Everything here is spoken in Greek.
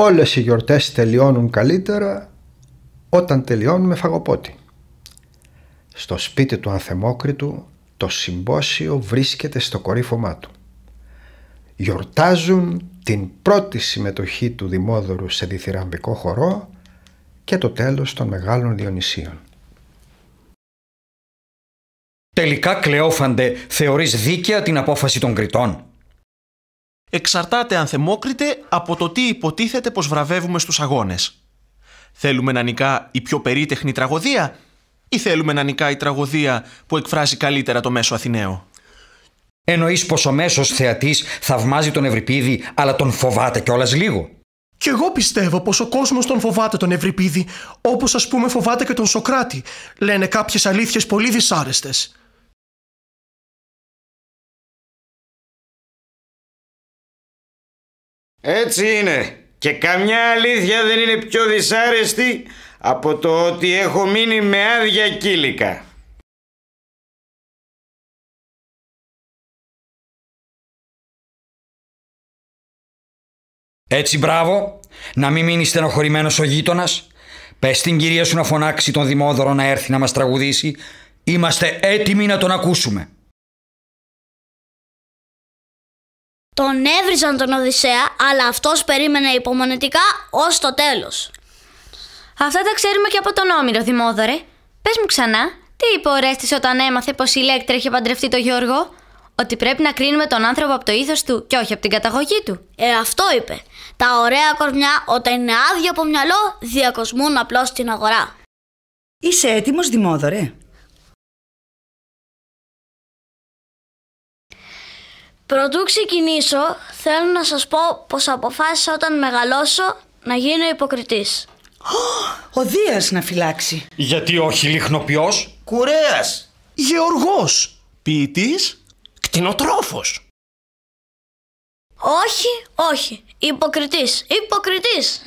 Όλες οι γιορτές τελειώνουν καλύτερα όταν τελειώνουν με φαγοπότη. Στο σπίτι του Ανθεμόκριτου το συμπόσιο βρίσκεται στο κορύφωμά του. Γιορτάζουν την πρώτη συμμετοχή του Δημόδωρου σε διθυραμβικό χορό και το τέλος των Μεγάλων Διονυσίων. Τελικά, Κλεόφαντε, θεωρείς δίκαια την απόφαση των Κρητών εξαρτάται αν από το τι υποτίθεται πως βραβεύουμε στους αγώνες. Θέλουμε να νικά η πιο περίτεχνη τραγωδία ή θέλουμε να νικά η τραγωδία που εκφράζει καλύτερα το μέσο Αθηναίο. Εννοείς πως ο μέσος θεατής θαυμάζει τον Ευρυπίδη, αλλά τον φοβάται κιόλας λίγο. Κι εγώ πιστεύω πως ο κόσμος τον φοβάται τον Ευρυπίδη, όπως ας πούμε φοβάται και τον Σοκράτη, λένε κάποιες αλήθειες πολύ δυσάρεστες. Έτσι είναι. Και καμιά αλήθεια δεν είναι πιο δυσάρεστη από το ότι έχω μείνει με άδεια κύλικα. Έτσι μπράβο, να μην μείνεις στενοχωρημένος ο γείτονας. Πες την κυρία σου να φωνάξει τον Δημόδωρο να έρθει να μας τραγουδήσει. Είμαστε έτοιμοι να τον ακούσουμε. Τον έβριζαν τον Οδυσσέα, αλλά αυτός περίμενε υπομονετικά ως το τέλος. Αυτά τα ξέρουμε και από τον Όμηρο, Δημόδωρε. Πες μου ξανά, τι είπε ο Ρέστης όταν έμαθε πως η Λέκτρα είχε παντρευτεί τον Γιώργο. Ότι πρέπει να κρίνουμε τον άνθρωπο από το ήθος του και όχι από την καταγωγή του. Ε, αυτό είπε. Τα ωραία κορμιά όταν είναι άδεια από μυαλό διακοσμούν απλώς στην αγορά. Είσαι έτοιμος Δημόδωρε. Προτού ξεκινήσω, θέλω να σας πω πως αποφάσισα όταν μεγαλώσω να γίνω υποκριτής. Ο Δίας να φυλάξει. Γιατί όχι λιχνοποιός. Κουρέας. Γεωργός. Ποιητής. Κτηνοτρόφος. Όχι, όχι. Υποκριτής. Υποκριτής.